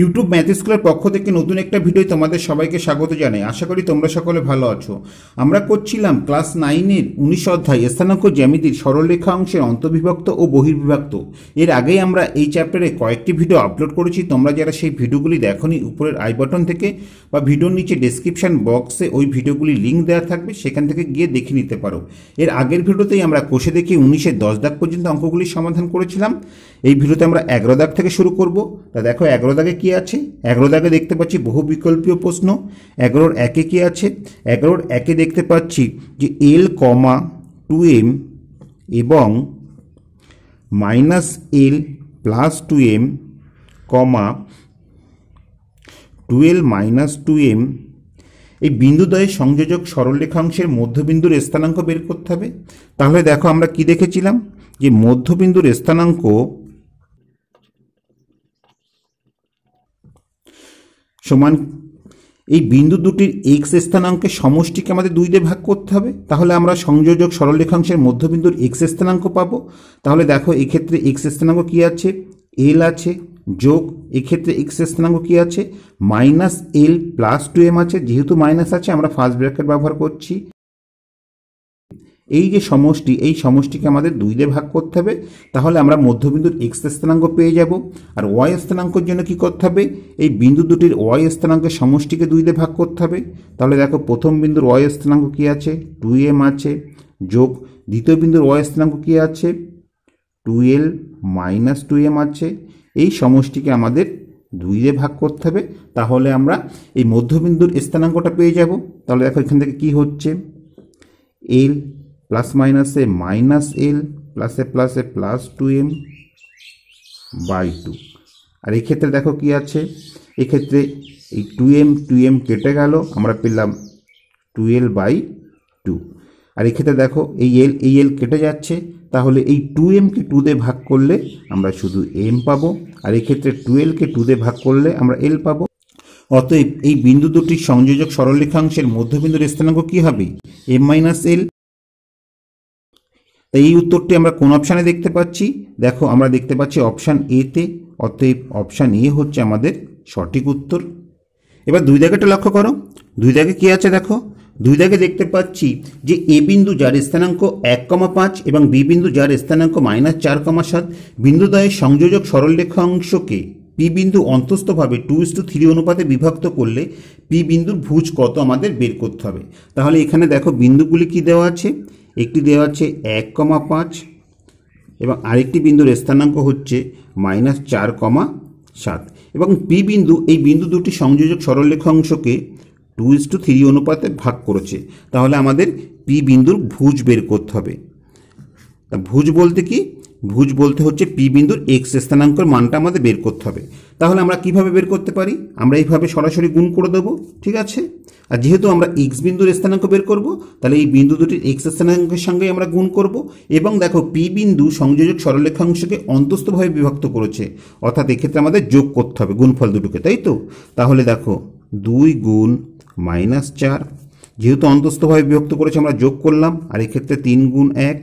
YouTube math স্কুলের পক্ষ থেকে নতুন একটা ভিডিও তোমাদের সবাইকে স্বাগত জানাই আশা করি তোমরা সকলে ভালো আছো আমরা করছিলাম ক্লাস নাইনের উনিশ অধ্যায় স্থানাঙ্ক জ্যামিতির সরলরেখা অংশের অন্তর্বিভক্ত ও বহির্বিভক্ত এর আগেই আমরা এই চ্যাপ্টারে কয়েকটি ভিডিও আপলোড করেছি তোমরা যারা সেই ভিডিওগুলি দেখনি উপরের আই বাটন থেকে বা ভিডিওর নিচে ডেসক্রিপশন বক্সে ওই ভিডিওগুলি লিঙ্ক দেওয়া থাকবে সেখান থেকে গিয়ে দেখে নিতে পারো এর আগের ভিডিওতেই আমরা কোষে দেখে উনিশের দশ দাগ পর্যন্ত অঙ্কগুলি সমাধান করেছিলাম এই ভিডিওতে আমরা এগারো দাগ থেকে শুরু করব তা দেখো এগারো দাগে কী আছে এগারো দাগে দেখতে পাচ্ছি বহু বিকল্পীয় প্রশ্ন এগারোর একে কী আছে এগারোর একে দেখতে পাচ্ছি যে এল কমা টু এম এবং minus L plus two M comma two L minus two M এই বিন্দুদ্বয়ের সংযোজক সরলরেখাংশের মধ্যবিন্দুর স্থানাঙ্ক বের করতে হবে তাহলে দেখো আমরা কি দেখেছিলাম যে মধ্যবিন্দুর স্থানাঙ্ক সমান এই বিন্দু দুটির এক্স স্থানাঙ্কের সমষ্টিকে আমাদের দুই দিয়ে ভাগ করতে হবে তাহলে আমরা সংযোজক সরলরেখাংশের মধ্যবিন্দুর এক্স স্থানাঙ্ক পাবো তাহলে দেখো এক্ষেত্রে এক্স স্থানাঙ্ক কী আছে এল আছে যোগ এক্ষেত্রে এক্স স্থানাঙ্ক কী আছে minus L plus two M আছে যেহেতু মাইনাস আছে আমরা ফার্স্ট ব্র্যাকেট ব্যবহার করছি এই যে সমষ্টি এই সমষ্টিকে আমাদের দুই দিয়ে ভাগ করতে হবে তাহলে আমরা মধ্যবিন্দুর এক্স স্থানাঙ্ক পেয়ে যাব আর ওয়াই স্থানাঙ্কর জন্য কি করতে হবে এই বিন্দু দুটির ওয়াই স্থানাঙ্কের সমষ্টিকে দুই দিয়ে ভাগ করতে হবে তাহলে দেখো প্রথম বিন্দুর ওয়াই স্থানাঙ্ক কী আছে টু এম আছে যোগ দ্বিতীয় বিন্দুর ওয়াই স্থানাঙ্ক কী আছে two L minus two M আছে এই সমষ্টিকে আমাদের দুই দিয়ে ভাগ করতে হবে তাহলে আমরা এই মধ্যবিন্দুর স্থানাঙ্কটা পেয়ে যাব তাহলে দেখো এখান থেকে কি হচ্ছে এল প্লাস মাইনাসে মাইনাস এল প্লাসে A plus two M by two আর এক্ষেত্রে দেখো কি আছে এক্ষেত্রে এই টু এম টু এম কেটে গেল আমরা পেলাম টুয়েল বাই টু আর এক্ষেত্রে দেখো এই এল এই এল কেটে যাচ্ছে তাহলে এই টু এমকে টু দিয়ে ভাগ করলে আমরা শুধু এম পাবো আর এক্ষেত্রে টুয়েলকে টু দে ভাগ করলে আমরা এল পাবো অতএব এই বিন্দু দুটির সংযোজক সরলরেখাংশের মধ্যবিন্দুর স্থানাঙ্ক কী হবে এম মাইনাস এল তো এই উত্তরটি আমরা কোন অপশানে দেখতে পাচ্ছি দেখো আমরা দেখতে পাচ্ছি অপশান এতে অতএব অপশান এ হচ্ছে আমাদের সঠিক উত্তর এবার দুই দাগেটা লক্ষ্য করো দুই দাগে কি আছে দেখো দুই দাগে দেখতে পাচ্ছি যে এ বিন্দু যার স্থানাঙ্ক এক কমা পাঁচ এবং বি বিন্দু যার স্থানাঙ্ক মাইনাস চার কমা সাত বিন্দুদ্বয়ের সংযোজক অংশকে পি বিন্দু অন্তস্থভাবে টু ইস টু থ্রি অনুপাতে বিভক্ত করলে পি বিন্দুর ভুজ কত আমাদের বের করতে হবে তাহলে এখানে দেখো বিন্দুগুলি কি দেওয়া আছে একটি দেওয়া আছে এক কমা পাঁচ এবং আরেকটি বিন্দুর স্থানাঙ্ক হচ্ছে মাইনাস চার কমা সাত এবং পি বিন্দু এই বিন্দু দুটি সংযোজক সরলরেখা অংশকে টু ইস টু থ্রি অনুপাতে ভাগ করেছে তাহলে আমাদের পি বিন্দুর ভুজ বের করতে হবে তা ভুজ বলতে কি ভুজ বলতে হচ্ছে পি বিন্দুর এক্স স্থানাঙ্কর মানটা আমাদের বের করতে হবে তাহলে আমরা কিভাবে বের করতে পারি আমরা এইভাবে সরাসরি গুণ করে দেবো ঠিক আছে আর যেহেতু আমরা এক্স বিন্দুর স্থানাঙ্ক বের করব তাহলে এই বিন্দু দুটির এক্স স্থানাঙ্কের সঙ্গে আমরা গুণ করব এবং দেখো পি বিন্দু সংযোজক সরলরেখাংশকে অন্তস্থভাবে বিভক্ত করেছে অর্থাৎ এক্ষেত্রে আমাদের যোগ করতে হবে গুণফল দুটোকে তাই তো তাহলে দেখো দুই গুণ মাইনাস চার যেহেতু অন্তস্থভাবে বিভক্ত করেছে আমরা যোগ করলাম আর এক্ষেত্রে তিন গুণ এক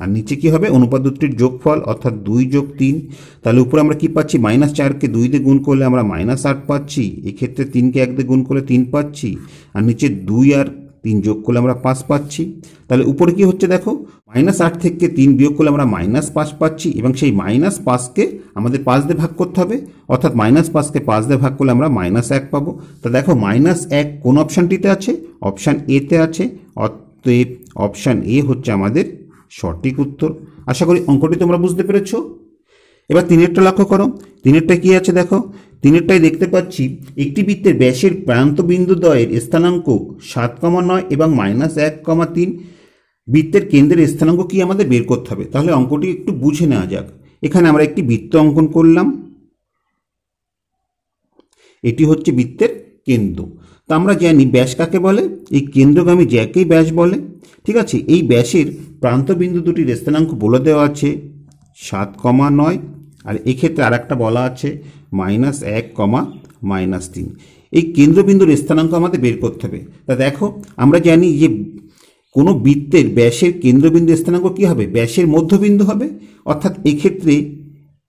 আর নিচে কি হবে অনুপাত দুটির যোগফল অর্থাৎ দুই যোগ তিন তাহলে উপরে আমরা কি পাচ্ছি মাইনাস চারকে দুই দিয়ে গুণ করলে আমরা মাইনাস আট পাচ্ছি এক্ষেত্রে তিনকে এক দিয়ে গুণ করলে তিন পাচ্ছি আর নিচে দুই আর তিন যোগ করলে আমরা পাঁচ পাচ্ছি তাহলে উপরে কি হচ্ছে দেখো মাইনাস আট থেকে তিন বিয়োগ করলে আমরা মাইনাস পাঁচ পাচ্ছি এবং সেই মাইনাস পাঁচকে আমাদের পাঁচ দিয়ে ভাগ করতে হবে অর্থাৎ মাইনাস পাঁচকে পাঁচ দিয়ে ভাগ করলে আমরা মাইনাস এক পাবো তা দেখো মাইনাস এক কোন অপশানটিতে আছে অপশান এতে আছে অতএব অপশান এ হচ্ছে আমাদের সঠিক উত্তর আশা করি অঙ্কটি তোমরা বুঝতে পেরেছ এবার তিনেরটা লক্ষ্য করো তিনেরটা কি আছে দেখো তিনেরটাই দেখতে পাচ্ছি একটি বৃত্তের ব্যাসের প্রান্ত বিন্দু দয়ের স্থানাঙ্ক সাত কমা নয় এবং মাইনাস এক কমা তিন বৃত্তের কেন্দ্রের স্থানাঙ্ক কি আমাদের বের করতে হবে তাহলে অঙ্কটি একটু বুঝে নেওয়া যাক এখানে আমরা একটি বৃত্ত অঙ্কন করলাম এটি হচ্ছে বৃত্তের কেন্দ্র তা আমরা জানি ব্যাস কাকে বলে এই কেন্দ্রগামী জ্যাকেই ব্যাস বলে ঠিক আছে এই ব্যাসের প্রান্তবিন্দু দুটির স্থানাঙ্ক বলে দেওয়া আছে সাত কমা নয় আর এক্ষেত্রে আর একটা বলা আছে মাইনাস এক কমা মাইনাস তিন এই কেন্দ্রবিন্দুর স্থানাঙ্ক আমাদের বের করতে হবে তা দেখো আমরা জানি যে কোনো বৃত্তের ব্যাসের কেন্দ্রবিন্দু স্থানাঙ্ক কী হবে ব্যাসের মধ্যবিন্দু হবে অর্থাৎ এক্ষেত্রে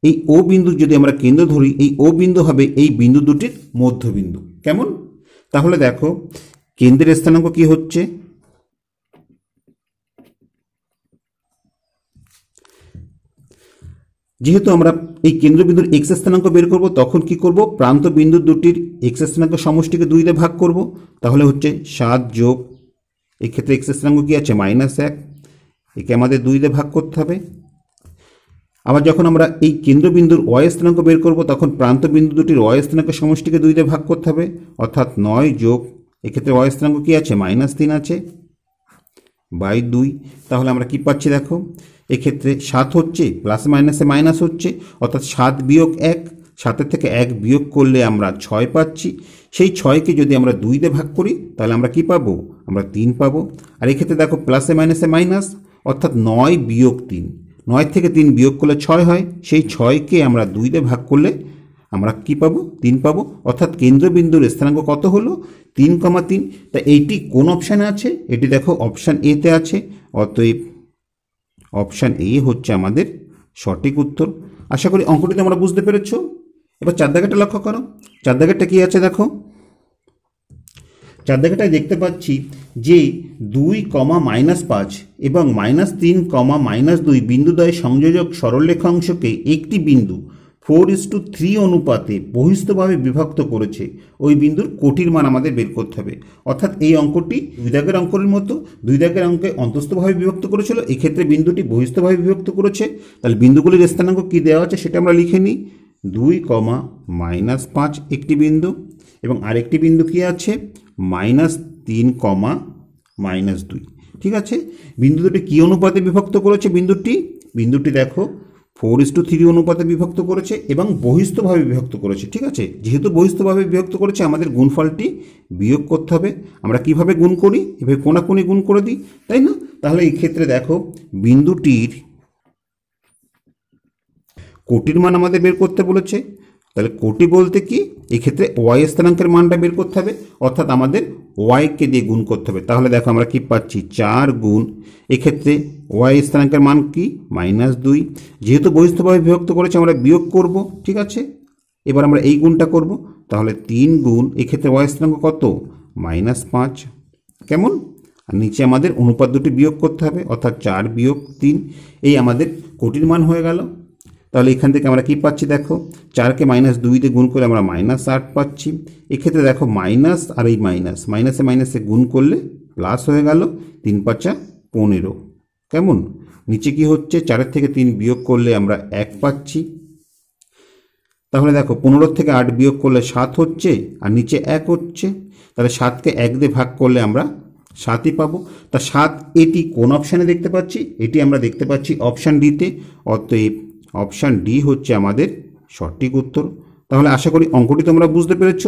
এই ও বিন্দু যদি আমরা কেন্দ্র ধরি এই ও বিন্দু হবে এই বিন্দু দুটির মধ্যবিন্দু কেমন তাহলে দেখো কেন্দ্রের স্থানাঙ্ক কি হচ্ছে যেহেতু আমরা এই কেন্দ্রবিন্দুর এক্স স্থানাঙ্ক বের করব তখন কি করব প্রান্ত বিন্দু দুটির এক্স স্থানাঙ্ক সমষ্টিকে দুই দিয়ে ভাগ করব তাহলে হচ্ছে সাত যোগ এক্ষেত্রে এক্স স্থানাঙ্ক কি আছে মাইনাস এক একে আমাদের দুই দিয়ে ভাগ করতে হবে আবার যখন আমরা এই কেন্দ্রবিন্দুর অয় স্থানাঙ্ক বের করব তখন প্রান্তবিন্দু দুটির অয় স্থানাঙ্ক সমষ্টিকে দুইতে ভাগ করতে হবে অর্থাৎ নয় যোগ এক্ষেত্রে অয় স্থানাঙ্ক কী আছে মাইনাস তিন আছে বাই দুই তাহলে আমরা কি পাচ্ছি দেখো এক্ষেত্রে সাত হচ্ছে প্লাস মাইনাসে মাইনাস হচ্ছে অর্থাৎ সাত বিয়োগ এক সাতের থেকে এক বিয়োগ করলে আমরা ছয় পাচ্ছি সেই ছয়কে যদি আমরা দুইতে ভাগ করি তাহলে আমরা কি পাবো আমরা তিন পাবো আর এক্ষেত্রে দেখো প্লাসে মাইনাসে মাইনাস অর্থাৎ নয় বিয়োগ তিন নয় থেকে তিন বিয়োগ করলে ছয় হয় সেই ছয়কে আমরা দুইতে ভাগ করলে আমরা কি পাবো তিন পাবো অর্থাৎ কেন্দ্রবিন্দুর স্থানাঙ্ক কত হলো তিন কমা তিন তা এইটি কোন অপশানে আছে এটি দেখো অপশান এতে আছে অতএব অপশান এ হচ্ছে আমাদের সঠিক উত্তর আশা করি অঙ্কটি তোমরা বুঝতে পেরেছ এবার চার দাগেরটা লক্ষ্য করো চার দাগেরটা কী আছে দেখো চার দেখাটায় দেখতে পাচ্ছি যে দুই কমা মাইনাস পাঁচ এবং মাইনাস তিন কমা মাইনাস দুই বিন্দুদ্বয় সংযোজক অংশকে একটি বিন্দু ফোর ইস টু থ্রি অনুপাতে বহিস্থভাবে বিভক্ত করেছে ওই বিন্দুর কোটির মান আমাদের বের করতে হবে অর্থাৎ এই অঙ্কটি দুই দাগের অঙ্কের মতো দুই দাগের অঙ্কে অন্তস্থভাবে বিভক্ত করেছিল এক্ষেত্রে বিন্দুটি বহিস্থভাবে বিভক্ত করেছে তাহলে বিন্দুগুলির স্থানাঙ্ক কী দেওয়া আছে সেটা আমরা লিখে নিই দুই কমা মাইনাস পাঁচ একটি বিন্দু এবং আরেকটি বিন্দু কী আছে মাইনাস তিন কমা মাইনাস দুই ঠিক আছে বিন্দু দুটি কী অনুপাতে বিভক্ত করেছে বিন্দুটি বিন্দুটি দেখো ফোর ইস টু থ্রি অনুপাতে বিভক্ত করেছে এবং বহিস্থভাবে বিভক্ত করেছে ঠিক আছে যেহেতু বহিস্থভাবে বিভক্ত করেছে আমাদের গুণফলটি বিয়োগ করতে হবে আমরা কিভাবে গুণ করি এভাবে কোনাকুনি গুণ করে দিই তাই না তাহলে এই ক্ষেত্রে দেখো বিন্দুটির কোটির মান আমাদের বের করতে বলেছে তাহলে কোটি বলতে কি এক্ষেত্রে ওয়াই স্থানাঙ্কের মানটা বের করতে হবে অর্থাৎ আমাদের ওয়াইকে দিয়ে গুণ করতে হবে তাহলে দেখো আমরা কি পাচ্ছি চার গুণ এক্ষেত্রে ওয়াই স্থানাঙ্কের মান কি মাইনাস দুই যেহেতু বহিষ্ঠভাবে বিভক্ত করেছে আমরা বিয়োগ করব ঠিক আছে এবার আমরা এই গুণটা করব তাহলে তিন গুণ এক্ষেত্রে ওয়াই স্থানাঙ্ক কত মাইনাস পাঁচ কেমন আর নিচে আমাদের অনুপাত দুটি বিয়োগ করতে হবে অর্থাৎ চার বিয়োগ তিন এই আমাদের কোটির মান হয়ে গেল তাহলে এখান থেকে আমরা কি পাচ্ছি দেখো চারকে মাইনাস দুই দিয়ে গুণ করলে আমরা মাইনাস আট পাচ্ছি এক্ষেত্রে দেখো মাইনাস আর এই মাইনাস মাইনাসে মাইনাসে গুণ করলে প্লাস হয়ে গেল তিন পাঁচা পনেরো কেমন নিচে কি হচ্ছে চারের থেকে তিন বিয়োগ করলে আমরা এক পাচ্ছি তাহলে দেখো পনেরো থেকে আট বিয়োগ করলে সাত হচ্ছে আর নিচে এক হচ্ছে তাহলে সাতকে এক দিয়ে ভাগ করলে আমরা সাতই পাবো তা সাত এটি কোন অপশানে দেখতে পাচ্ছি এটি আমরা দেখতে পাচ্ছি অপশান ডিতে অতএব অপশান ডি হচ্ছে আমাদের সঠিক উত্তর তাহলে আশা করি অঙ্কটি তোমরা বুঝতে পেরেছ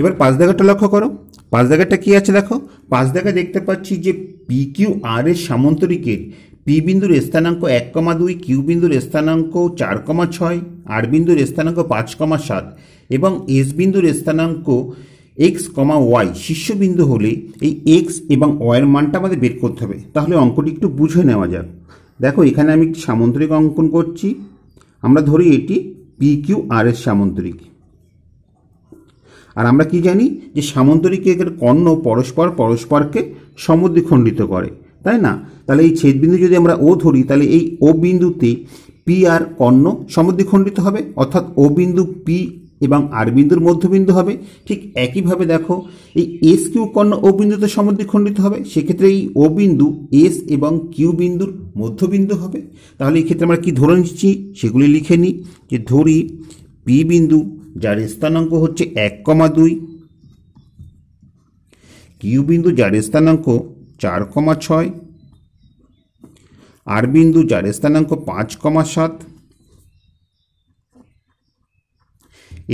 এবার পাঁচ দেখাটা লক্ষ্য করো পাঁচ দেখাটা কী আছে দেখো পাঁচ দেখা দেখতে পাচ্ছি যে পি কিউ আর এর সামন্তরিকের পি বিন্দুর স্থানাঙ্ক এক কমা দুই কিউ বিন্দুর স্থানাঙ্ক চার কমা ছয় আর বিন্দুর স্থানাঙ্ক পাঁচ কমা সাত এবং এস বিন্দুর স্থানাঙ্ক এক্স কমা ওয়াই শীর্ষবিন্দু হলে এই এক্স এবং ওয়াইয়ের মানটা আমাদের বের করতে হবে তাহলে অঙ্কটি একটু বুঝে নেওয়া যাক দেখো এখানে আমি সামন্তরিক অঙ্কন করছি আমরা ধরি এটি পি কিউ আর এর সামন্তরিক আর আমরা কি জানি যে সামন্তরিকের কর্ণ পরস্পর পরস্পরকে সমদ্বিখণ্ডিত করে তাই না তাহলে এই ছেদবিন্দু যদি আমরা ও ধরি তাহলে এই ও বিন্দুতে পি আর কর্ণ সমদ্বিখণ্ডিত হবে অর্থাৎ ও বিন্দু পি এবং আর বিন্দুর মধ্যবিন্দু হবে ঠিক একইভাবে দেখো এই এস কিউ কর্ণ ও বিন্দুতে খণ্ডিত হবে সেক্ষেত্রে এই ও বিন্দু এস এবং কিউ বিন্দুর মধ্যবিন্দু হবে তাহলে এক্ষেত্রে আমরা কি ধরে নিচ্ছি সেগুলি লিখে নিই যে ধরি পি বিন্দু যার স্থানাঙ্ক হচ্ছে এক কমা দুই কিউ বিন্দু যার স্থানাঙ্ক চার কমা ছয় আর বিন্দু যার স্থানাঙ্ক পাঁচ কমা সাত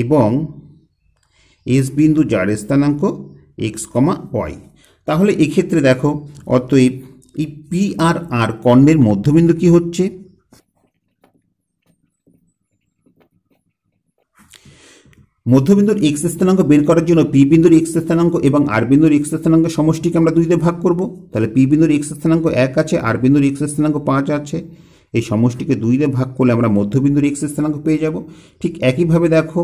এবং এস বিন্দু যার স্থানাঙ্ক এক্স কমা ওয়াই তাহলে এক্ষেত্রে দেখো অতএব এই পি আর আর কর্ণের মধ্যবিন্দু কি হচ্ছে মধ্যবিন্দুর এক্স স্থানাঙ্ক বের করার জন্য পি বিন্দুর এক্স স্থানাঙ্ক এবং আর বিন্দুর এক্স স্থানাঙ্ক সমষ্টিকে আমরা দুইতে ভাগ করব তাহলে পি বিন্দুর এক্স স্থানাঙ্ক এক আছে আর বিন্দুর এক্স স্থানাঙ্ক পাঁচ আছে এই সমষ্টিকে দুই দিয়ে ভাগ করলে আমরা মধ্যবিন্দুর এক্স স্থানাঙ্ক পেয়ে যাব ঠিক একইভাবে দেখো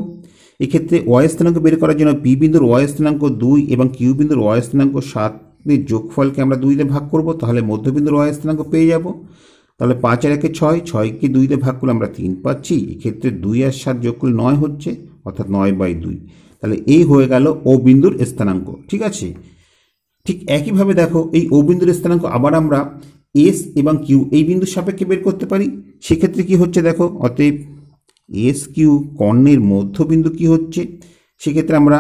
এক্ষেত্রে ওয়াই স্থানাঙ্ক বের করার জন্য পি বিন্দুর ওয়াই স্থানাঙ্ক দুই এবং কিউ বিন্দুর ওয়াই স্থানাঙ্ক সাতের যোগফলকে আমরা দুই দিয়ে ভাগ করব তাহলে মধ্যবিন্দুর ওয়াই স্থানাঙ্ক পেয়ে যাব তাহলে পাঁচ আর একে ছয় ছয়কে দুই দিয়ে ভাগ করলে আমরা তিন পাচ্ছি এক্ষেত্রে দুই আর সাত যোগ করলে নয় হচ্ছে অর্থাৎ নয় বাই দুই তাহলে এই হয়ে গেল ও বিন্দুর স্থানাঙ্ক ঠিক আছে ঠিক একইভাবে দেখো এই ও বিন্দুর স্থানাঙ্ক আবার আমরা এস এবং কিউ এই বিন্দুর সাপেক্ষে বের করতে পারি সেক্ষেত্রে কি হচ্ছে দেখো অতএব এস কিউ কর্ণের মধ্যবিন্দু কি হচ্ছে সেক্ষেত্রে আমরা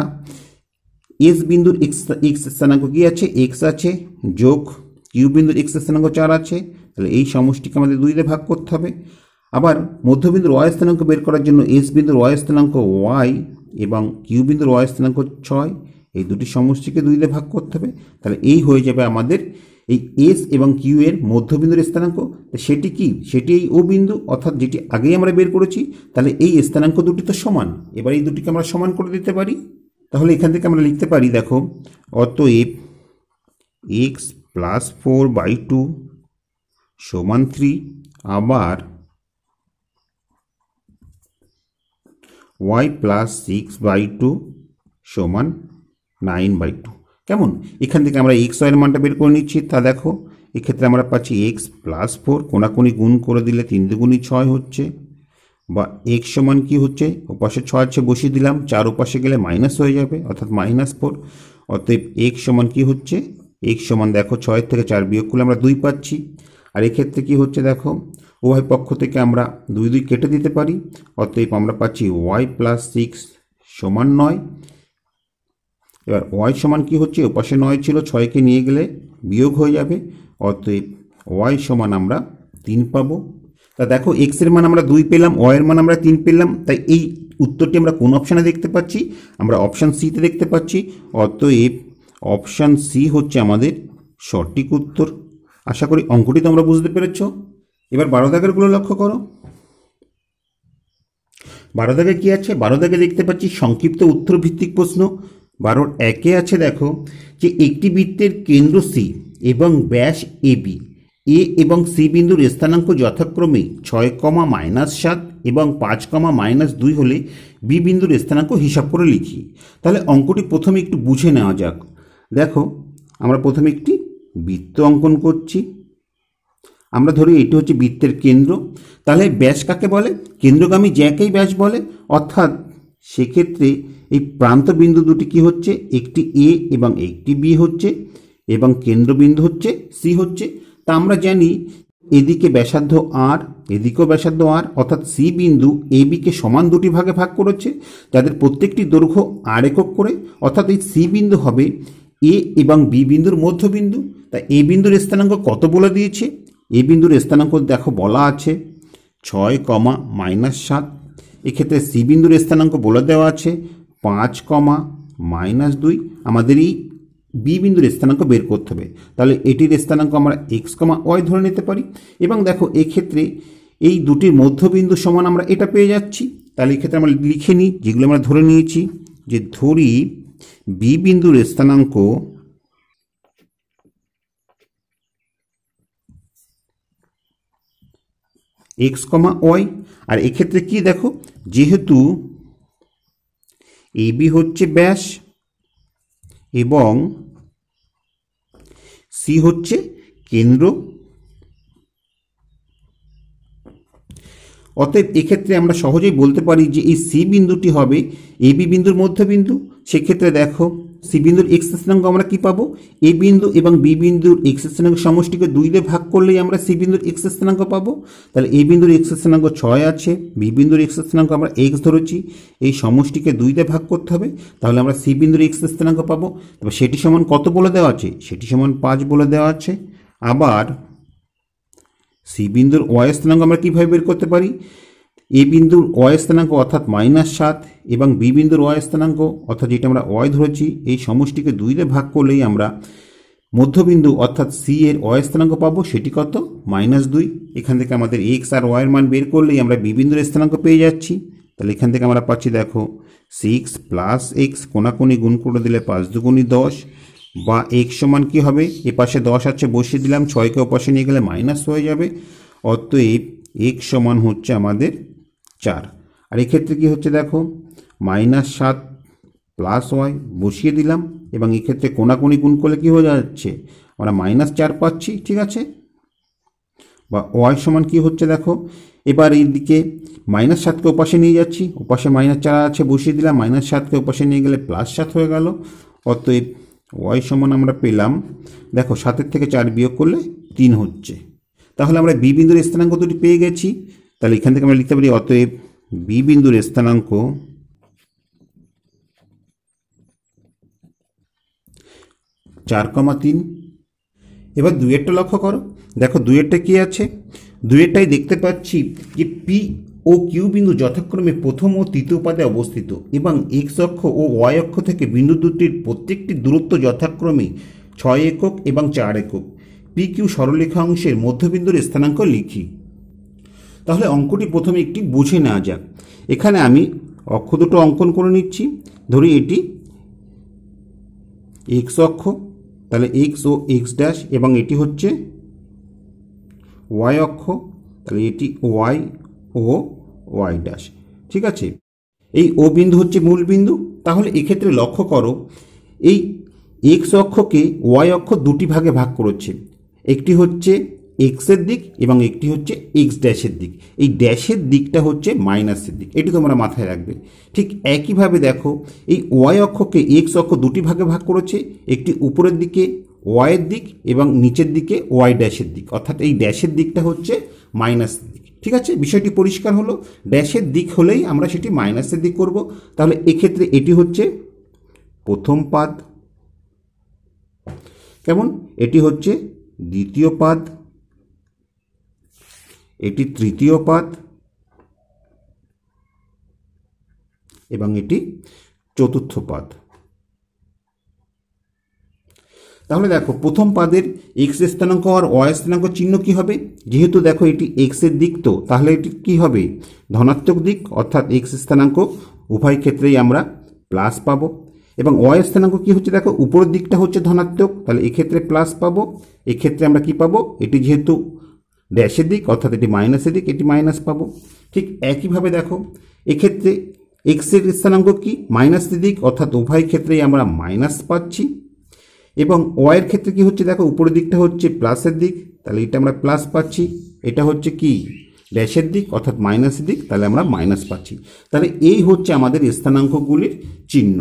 এস বিন্দুর এক্স এক্স স্থানাঙ্ক কী আছে এক্স আছে যোগ কিউ বিন্দুর এক্স স্থানাঙ্ক চার আছে তাহলে এই সমষ্টিকে আমাদের দুইতে ভাগ করতে হবে আবার মধ্যবিন্দুর ওয়াই স্থানাঙ্ক বের করার জন্য এস বিন্দুর ওয়াই স্থানাঙ্ক ওয়াই এবং কিউ বিন্দুর ওয়াই স্থানাঙ্ক ছয় এই দুটি সমষ্টিকে দুইতে ভাগ করতে হবে তাহলে এই হয়ে যাবে আমাদের এই এস এবং কিউ এর মধ্যবিন্দুর স্থানাঙ্ক সেটি কি সেটি এই ও বিন্দু অর্থাৎ যেটি আগেই আমরা বের করেছি তাহলে এই স্থানাঙ্ক দুটি তো সমান এবার এই দুটিকে আমরা সমান করে দিতে পারি তাহলে এখান থেকে আমরা লিখতে পারি দেখো অতএব X plus four by two সমান থ্রি আবার Y plus six by two সমান নাইন বাই টু কেমন এখান থেকে আমরা এক্স ওয়াইয়ের মানটা বের করে নিচ্ছি তা দেখো এক্ষেত্রে আমরা পাচ্ছি এক্স প্লাস ফোর কোনাকুনি গুণ করে দিলে তিন দুগুণি ছয় হচ্ছে বা এক্স সমান কী হচ্ছে ওপাশে ছয় আছে বসিয়ে দিলাম চার ওপাশে গেলে মাইনাস হয়ে যাবে অর্থাৎ মাইনাস ফোর অতএব এক্স সমান কী হচ্ছে এক্স সমান দেখো ছয়ের থেকে চার বিয়োগ করলে আমরা দুই পাচ্ছি আর এক্ষেত্রে কী হচ্ছে দেখো ওয়াই পক্ষ থেকে আমরা দুই দুই কেটে দিতে পারি অতএব আমরা পাচ্ছি ওয়াই প্লাস সিক্স সমান নয় এবার ওয়াই সমান কি হচ্ছে ওপাশে নয় ছিল ছয়কে নিয়ে গেলে বিয়োগ হয়ে যাবে অতএব ওয়াই সমান আমরা তিন পাবো তা দেখো এক্সের মান আমরা দুই পেলাম ওয়ের মান আমরা তিন পেলাম তাই এই উত্তরটি আমরা কোন অপশানে দেখতে পাচ্ছি আমরা অপশান সিতে দেখতে পাচ্ছি অতএব অপশান সি হচ্ছে আমাদের সঠিক উত্তর আশা করি অঙ্কটি তোমরা বুঝতে পেরেছ এবার বারো দাগেরগুলো লক্ষ্য করো বারো দাগে কী আছে বারো দাগে দেখতে পাচ্ছি সংক্ষিপ্ত উত্তর ভিত্তিক প্রশ্ন বারোর একে আছে দেখো যে একটি বৃত্তের কেন্দ্র সি এবং ব্যাস এ বি এ এবং সি বিন্দুর স্থানাঙ্ক যথাক্রমে ছয় কমা মাইনাস সাত এবং পাঁচ কমা মাইনাস দুই হলে বি বিন্দুর স্থানাঙ্ক হিসাব করে লিখি তাহলে অঙ্কটি প্রথমে একটু বুঝে নেওয়া যাক দেখো আমরা প্রথমে একটি বৃত্ত অঙ্কন করছি আমরা ধরি এটি হচ্ছে বৃত্তের কেন্দ্র তাহলে ব্যাস কাকে বলে কেন্দ্রগামী জ্যাকেই ব্যাস বলে অর্থাৎ সেক্ষেত্রে এই প্রান্তবিন্দু দুটি কি হচ্ছে একটি এ এবং একটি বি হচ্ছে এবং কেন্দ্রবিন্দু হচ্ছে সি হচ্ছে তা আমরা জানি এদিকে ব্যাসার্ধ আর এদিকেও ব্যাসার্ধ আর অর্থাৎ সি বিন্দু এ বিকে সমান দুটি ভাগে ভাগ করেছে যাদের প্রত্যেকটি দৈর্ঘ্য আর একক করে অর্থাৎ এই সি বিন্দু হবে এ এবং বি বিন্দুর মধ্যবিন্দু তা এ বিন্দুর স্থানাঙ্ক কত বলে দিয়েছে এ বিন্দুর স্থানাঙ্ক দেখো বলা আছে ছয় কমা মাইনাস সাত এক্ষেত্রে সি বিন্দুর স্থানাঙ্ক বলে দেওয়া আছে পাঁচ কমা মাইনাস দুই আমাদের এই বি বিন্দুর স্থানাঙ্ক বের করতে হবে তাহলে এটির স্থানাঙ্ক আমরা এক্স কমা ওয়াই ধরে নিতে পারি এবং দেখো এক্ষেত্রে এই দুটির মধ্যবিন্দু সমান আমরা এটা পেয়ে যাচ্ছি তাহলে এক্ষেত্রে আমরা লিখে নিই যেগুলো আমরা ধরে নিয়েছি যে ধরি বি বিন্দুর স্থানাঙ্ক এক্স কমা ওয়াই আর এক্ষেত্রে কি দেখো যেহেতু এবি হচ্ছে ব্যাস এবং সি হচ্ছে কেন্দ্র অতএব এক্ষেত্রে আমরা সহজেই বলতে পারি যে এই সি বিন্দুটি হবে এবি বিন্দুর মধ্যবিন্দু সেক্ষেত্রে দেখো সি বিন্দুর এক্স স্থানাঙ্ক আমরা কি পাবো এ বিন্দু এবং বি বিন্দুর এক্স স্থানাঙ্ক সমষ্টিকে দুই দিয়ে ভাগ করলেই আমরা সি বিন্দুর এক্স স্থানাঙ্ক পাবো তাহলে এ বিন্দুর এক্স স্থানাঙ্ক ছয় আছে বি বিন্দুর এক্স স্থানাঙ্ক আমরা এক্স ধরেছি এই সমষ্টিকে দুই দিয়ে ভাগ করতে হবে তাহলে আমরা সি বিন্দুর এক্স স্থানাঙ্ক পাবো তবে সেটি সমান কত বলে দেওয়া আছে সেটি সমান পাঁচ বলে দেওয়া আছে আবার সি বিন্দুর ওয়াই স্থানাঙ্ক আমরা কীভাবে বের করতে পারি এ বিন্দুর অয় স্থানাঙ্ক অর্থাৎ মাইনাস সাত এবং বি বিন্দুর অয় স্থানাঙ্ক অর্থাৎ যেটা আমরা অয় ধরেছি এই সমষ্টিকে দুইতে ভাগ করলেই আমরা মধ্যবিন্দু অর্থাৎ সি এর অয় স্থানাঙ্ক পাবো সেটি কত মাইনাস দুই এখান থেকে আমাদের এক্স আর ওয়ের মান বের করলেই আমরা বি বিন্দুর স্থানাঙ্ক পেয়ে যাচ্ছি তাহলে এখান থেকে আমরা পাচ্ছি দেখো সিক্স প্লাস এক্স কোনাকুনি গুণ করে দিলে পাঁচ দুগুণি দশ বা এক্স সমান কী হবে এ পাশে দশ আছে বসিয়ে দিলাম ছয়কে ওপাশে নিয়ে গেলে মাইনাস হয়ে যাবে অতএব এক্স সমান হচ্ছে আমাদের চার আর এক্ষেত্রে কি হচ্ছে দেখো মাইনাস সাত প্লাস ওয়াই বসিয়ে দিলাম এবং এক্ষেত্রে কোনাকুনি গুণ করলে কী হয়ে যাচ্ছে আমরা মাইনাস চার পাচ্ছি ঠিক আছে বা ওয়াই সমান কী হচ্ছে দেখো এবার এই দিকে মাইনাস সাতকে ওপাশে নিয়ে যাচ্ছি ওপাশে মাইনাস চার আছে বসিয়ে দিলাম মাইনাস সাতকে ওপাশে নিয়ে গেলে প্লাস সাত হয়ে গেল অতএব ওয়াই সমান আমরা পেলাম দেখো সাতের থেকে চার বিয়োগ করলে তিন হচ্ছে তাহলে আমরা বি বিন্দুর স্থানাঙ্ক দুটি পেয়ে গেছি তাহলে এখান থেকে আমরা লিখতে পারি অতএব বি বিন্দুর স্থানাঙ্ক চার কমা তিন এবার দুয়েরটা লক্ষ্য করো দেখো দুয়েরটা কী আছে দুয়েরটাই দেখতে পাচ্ছি যে পি ও কিউ বিন্দু যথাক্রমে প্রথম ও তৃতীয় পাদে অবস্থিত এবং এক্স অক্ষ ও ওয়াই অক্ষ থেকে বিন্দু দুটির প্রত্যেকটি দূরত্ব যথাক্রমে ছয় একক এবং চার একক পি কিউ সরলরেখা অংশের মধ্যবিন্দুর স্থানাঙ্ক লিখি তাহলে অঙ্কটি প্রথমে একটি বুঝে নেওয়া যাক এখানে আমি অক্ষ দুটো অঙ্কন করে নিচ্ছি ধরি এটি এক্স অক্ষ তাহলে এক্স ও এক্স ড্যাশ এবং এটি হচ্ছে ওয়াই অক্ষ তাহলে এটি ওয়াই ও ওয়াই ড্যাশ ঠিক আছে এই ও বিন্দু হচ্ছে মূল বিন্দু তাহলে এক্ষেত্রে লক্ষ্য করো এই এক্স অক্ষকে ওয়াই অক্ষ দুটি ভাগে ভাগ করেছে একটি হচ্ছে এক্সের দিক এবং একটি হচ্ছে এক্স ড্যাশের দিক এই ড্যাশের দিকটা হচ্ছে মাইনাসের দিক এটি তোমরা মাথায় রাখবে ঠিক একইভাবে দেখো এই ওয়াই অক্ষকে এক্স অক্ষ দুটি ভাগে ভাগ করেছে একটি উপরের দিকে ওয়াইয়ের দিক এবং নিচের দিকে ওয়াই ড্যাশের দিক অর্থাৎ এই ড্যাশের দিকটা হচ্ছে মাইনাসের দিক ঠিক আছে বিষয়টি পরিষ্কার হলো ড্যাশের দিক হলেই আমরা সেটি মাইনাসের দিক করব তাহলে এক্ষেত্রে এটি হচ্ছে প্রথম পাদ কেমন এটি হচ্ছে দ্বিতীয় পাদ এটি তৃতীয় পাদ এবং এটি চতুর্থ পাদ তাহলে দেখো প্রথম পাদের এক্স স্থানাঙ্ক আর ওয়াই স্থানাঙ্ক চিহ্ন কি হবে যেহেতু দেখো এটি এক্স এর দিক তো তাহলে এটি কি হবে ধনাত্মক দিক অর্থাৎ এক্স স্থানাঙ্ক উভয় ক্ষেত্রেই আমরা প্লাস পাবো এবং ওয়াই স্থানাঙ্ক কি হচ্ছে দেখো উপরের দিকটা হচ্ছে ধনাত্মক তাহলে এক্ষেত্রে প্লাস পাবো এক্ষেত্রে আমরা কি পাবো এটি যেহেতু ড্যাশের দিক অর্থাৎ এটি মাইনাসের দিক এটি মাইনাস পাবো ঠিক একইভাবে দেখো এক্ষেত্রে এক্সের স্থানাঙ্ক কি মাইনাসের দিক অর্থাৎ উভয় ক্ষেত্রেই আমরা মাইনাস পাচ্ছি এবং ওয়াইয়ের ক্ষেত্রে কি হচ্ছে দেখো উপরের দিকটা হচ্ছে প্লাসের দিক তাহলে এটা আমরা প্লাস পাচ্ছি এটা হচ্ছে কি ড্যাশের দিক অর্থাৎ মাইনাসের দিক তাহলে আমরা মাইনাস পাচ্ছি তাহলে এই হচ্ছে আমাদের স্থানাঙ্কগুলির চিহ্ন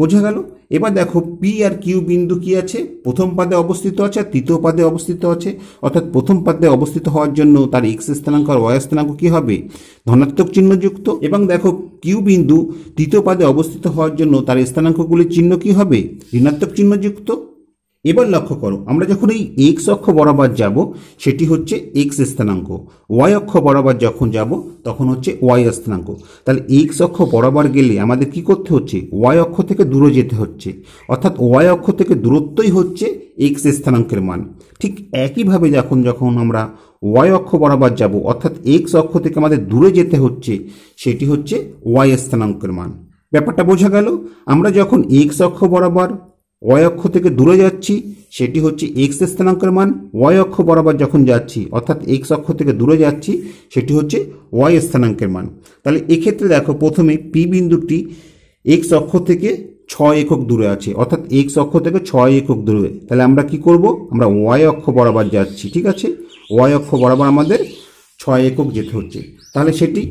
বোঝা গেল এবার দেখো পি আর কিউ বিন্দু কি আছে প্রথম পাদে অবস্থিত আছে আর তৃতীয় পাদে অবস্থিত আছে অর্থাৎ প্রথম পাদে অবস্থিত হওয়ার জন্য তার এক্স স্থানাঙ্ক আর ওয়াই স্থানাঙ্ক কি হবে ধনাত্মক চিহ্নযুক্ত এবং দেখো কিউ বিন্দু তৃতীয় পাদে অবস্থিত হওয়ার জন্য তার স্থানাঙ্কগুলির চিহ্ন কি হবে ঋণাত্মক চিহ্ন যুক্ত এবার লক্ষ্য করো আমরা যখন এই এক্স অক্ষ বরাবর যাব সেটি হচ্ছে এক্স স্থানাঙ্ক ওয়াই অক্ষ বরাবর যখন যাব তখন হচ্ছে ওয়াই স্থানাঙ্ক তাহলে এক্স অক্ষ বরাবর গেলে আমাদের কি করতে হচ্ছে ওয়াই অক্ষ থেকে দূরে যেতে হচ্ছে অর্থাৎ ওয়াই অক্ষ থেকে দূরত্বই হচ্ছে এক্স স্থানাঙ্কের মান ঠিক একইভাবে যখন যখন আমরা ওয়াই অক্ষ বরাবর যাব অর্থাৎ এক্স অক্ষ থেকে আমাদের দূরে যেতে হচ্ছে সেটি হচ্ছে ওয়াই স্থানাঙ্কের মান ব্যাপারটা বোঝা গেল আমরা যখন এক্স অক্ষ বরাবর ওয়াই অক্ষ থেকে দূরে যাচ্ছি সেটি হচ্ছে এক্স স্থানাঙ্কের মান ওয়াই অক্ষ বরাবর যখন যাচ্ছি অর্থাৎ এক্স অক্ষ থেকে দূরে যাচ্ছি সেটি হচ্ছে ওয়াই স্থানাঙ্কের মান তাহলে এক্ষেত্রে দেখো প্রথমে পি বিন্দুটি এক্স অক্ষ থেকে ছয় একক দূরে আছে অর্থাৎ এক্স অক্ষ থেকে ছয় একক দূরে তাহলে আমরা কি করব আমরা ওয়াই অক্ষ বরাবর যাচ্ছি ঠিক আছে ওয়াই অক্ষ বরাবর আমাদের ছয় একক যেতে হচ্ছে তাহলে সেটি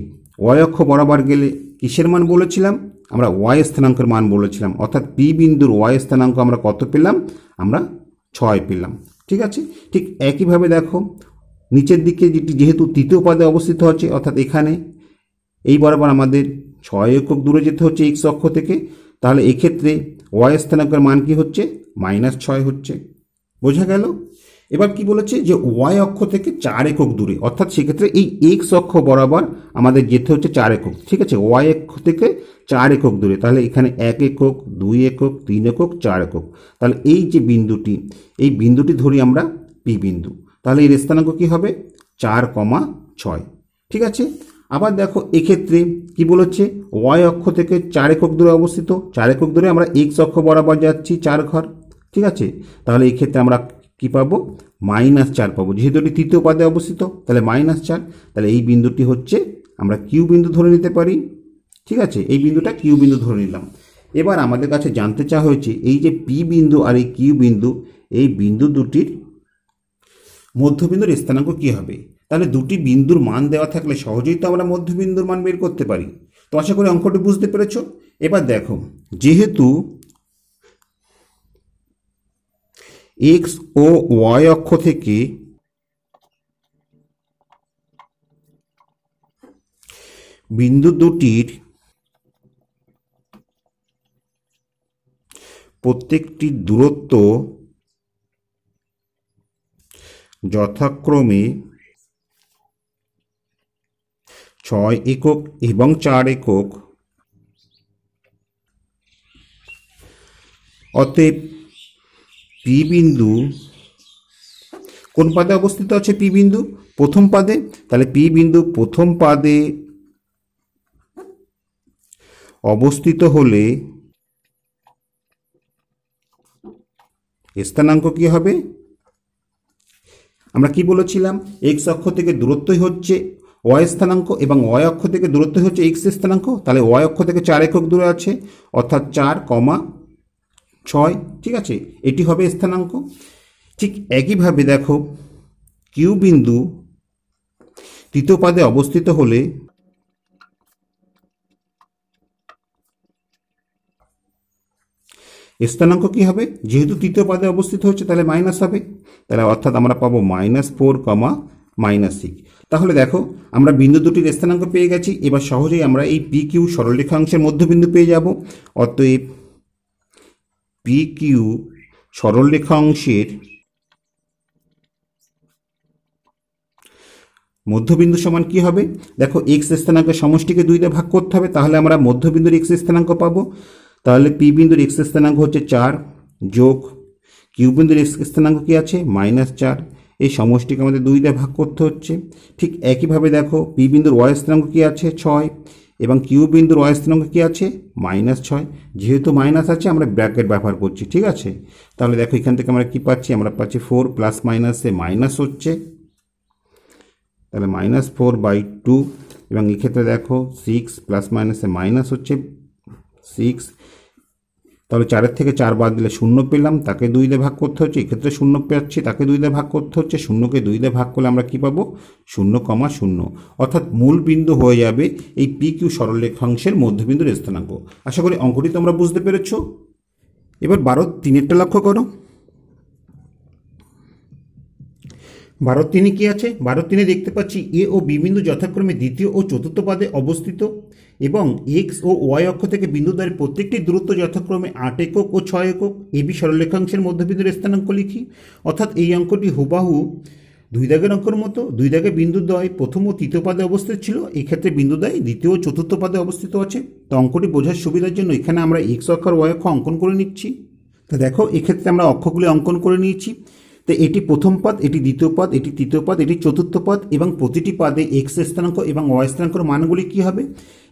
ওয়াই অক্ষ বরাবর গেলে কিসের মান বলেছিলাম আমরা ওয়াই স্থানাঙ্কের মান বলেছিলাম অর্থাৎ পি বিন্দুর ওয়াই স্থানাঙ্ক আমরা কত পেলাম আমরা ছয় পেলাম ঠিক আছে ঠিক একইভাবে দেখো নিচের দিকে যেটি যেহেতু তৃতীয় পদে অবস্থিত হচ্ছে অর্থাৎ এখানে এই বরাবর আমাদের ছয় একক দূরে যেতে হচ্ছে এক্স অক্ষ থেকে তাহলে এক্ষেত্রে ওয়াই স্থানাঙ্কের মান কি হচ্ছে মাইনাস ছয় হচ্ছে বোঝা গেল এবার কি বলেছে যে ওয়াই অক্ষ থেকে চার একক দূরে অর্থাৎ সেক্ষেত্রে এই এক্স অক্ষ বরাবর আমাদের যেতে হচ্ছে চার একক ঠিক আছে ওয়াই অক্ষ থেকে চার একক দূরে তাহলে এখানে এক একক দুই একক তিন একক চার একক তাহলে এই যে বিন্দুটি এই বিন্দুটি ধরি আমরা পি বিন্দু তাহলে এর স্থানাঙ্ক কী হবে চার কমা ছয় ঠিক আছে আবার দেখো এক্ষেত্রে কি বলেছে ওয়াই অক্ষ থেকে চার একক দূরে অবস্থিত চার একক দূরে আমরা এক্স অক্ষ বরাবর যাচ্ছি চার ঘর ঠিক আছে তাহলে এক্ষেত্রে আমরা কি পাবো মাইনাস চার পাবো যেহেতু এটি তৃতীয় পাদে অবস্থিত তাহলে মাইনাস চার তাহলে এই বিন্দুটি হচ্ছে আমরা কিউ বিন্দু ধরে নিতে পারি ঠিক আছে এই বিন্দুটা কিউ বিন্দু ধরে নিলাম এবার আমাদের কাছে জানতে চাওয়া হয়েছে এই যে পি বিন্দু আর এই কিউ বিন্দু এই বিন্দু দুটির মধ্যবিন্দুর স্থানাঙ্ক কী হবে তাহলে দুটি বিন্দুর মান দেওয়া থাকলে সহজেই তো আমরা মধ্যবিন্দুর মান বের করতে পারি তো আশা করি অঙ্কটি বুঝতে পেরেছ এবার দেখো যেহেতু এক্স ও ওয়াই অক্ষ থেকে বিন্দু দুটির প্রত্যেকটি দূরত্ব যথাক্রমে ছয় একক এবং চার একক অতএব পি বিন্দু কোন পাদে অবস্থিত আছে পি বিন্দু প্রথম পাদে তাহলে পি বিন্দু প্রথম পাদে অবস্থিত হলে স্থানাঙ্ক কি হবে আমরা কি বলেছিলাম এক্স অক্ষ থেকে দূরত্বই হচ্ছে ওয়াই স্থানাঙ্ক এবং ওয়াই অক্ষ থেকে দূরত্বই হচ্ছে এক্স স্থানাঙ্ক তাহলে ওয়াই অক্ষ থেকে চার একক দূরে আছে অর্থাৎ চার কমা ছয় ঠিক আছে এটি হবে স্থানাঙ্ক ঠিক একইভাবে দেখো কিউ বিন্দু তৃতীয় পাদে অবস্থিত হলে স্থানাঙ্ক কী হবে যেহেতু তৃতীয় পাদে অবস্থিত হচ্ছে তাহলে মাইনাস হবে তাহলে অর্থাৎ আমরা পাবো minus four comma minus six তাহলে দেখো আমরা বিন্দু দুটির স্থানাঙ্ক পেয়ে গেছি এবার সহজেই আমরা এই পি কিউ সরলরেখাংশের মধ্যবিন্দু পেয়ে যাব অতএব পি কিউ সরলরেখা অংশের মধ্যবিন্দু সমান কি হবে দেখো এক্স স্থানাঙ্কের সমষ্টিকে দুইটা ভাগ করতে হবে তাহলে আমরা মধ্যবিন্দুর এক্স স্থানাঙ্ক পাবো তাহলে পি বিন্দুর এক্স স্থানাঙ্ক হচ্ছে চার যোগ কিউ বিন্দুর এক্স স্থানাঙ্ক কি আছে মাইনাস চার এই সমষ্টিকে আমাদের দুইটা ভাগ করতে হচ্ছে ঠিক একইভাবে দেখো পি বিন্দুর ওয়াই স্থানাঙ্ক কী আছে ছয় এবং কিউ বিন্দুর স্থানাঙ্ক কী আছে মাইনাস ছয় যেহেতু মাইনাস আছে আমরা ব্র্যাকেট ব্যবহার করছি ঠিক আছে তাহলে দেখো এখান থেকে আমরা কি পাচ্ছি আমরা পাচ্ছি ফোর প্লাস মাইনাসে মাইনাস হচ্ছে তাহলে মাইনাস ফোর বাই টু এবং এক্ষেত্রে দেখো সিক্স প্লাস মাইনাসে মাইনাস হচ্ছে সিক্স তাহলে চারের থেকে চার বাদ দিলে শূন্য পেলাম তাকে দুই দিয়ে ভাগ করতে হচ্ছে এক্ষেত্রে শূন্য পেয়েছি তাকে দুই দিয়ে ভাগ করতে হচ্ছে শূন্যকে দুই দিয়ে ভাগ করলে আমরা কী পাবো শূন্য কমা শূন্য অর্থাৎ মূল বিন্দু হয়ে যাবে এই পি কিউ সরলরেখাংশের মধ্যবিন্দুর স্থানাঙ্ক আশা করি অঙ্কটি তোমরা বুঝতে পেরেছ এবার বারো তিনেরটা লক্ষ্য করো বারো তিনে কী আছে বারো তিনে দেখতে পাচ্ছি এ ও বি বিন্দু যথাক্রমে দ্বিতীয় ও চতুর্থ পাদে অবস্থিত এবং এক্স ও ওয়াই অক্ষ থেকে বিন্দু দ্বারের প্রত্যেকটি দূরত্ব যথাক্রমে আট একক ও ছয় একক এবি সরলরেখাংশের মধ্যবিন্দুর স্থানাঙ্ক লিখি অর্থাৎ এই অঙ্কটি হুবাহু দুই দাগের অঙ্কর মতো দুই দাগে বিন্দু প্রথম ও তৃতীয় পাদে অবস্থিত ছিল এক্ষেত্রে বিন্দু দ্বিতীয় ও চতুর্থ পাদে অবস্থিত আছে তো অঙ্কটি বোঝার সুবিধার জন্য এখানে আমরা এক্স অক্ষর ওয়াই অক্ষ অঙ্কন করে নিচ্ছি তা দেখো এক্ষেত্রে আমরা অক্ষগুলি অঙ্কন করে নিয়েছি তো এটি প্রথম পদ এটি দ্বিতীয় পদ এটি তৃতীয় পদ এটি চতুর্থ পদ এবং প্রতিটি পদে এক্স স্থানাঙ্ক এবং ওয়াই স্থানাঙ্কর মানগুলি কী হবে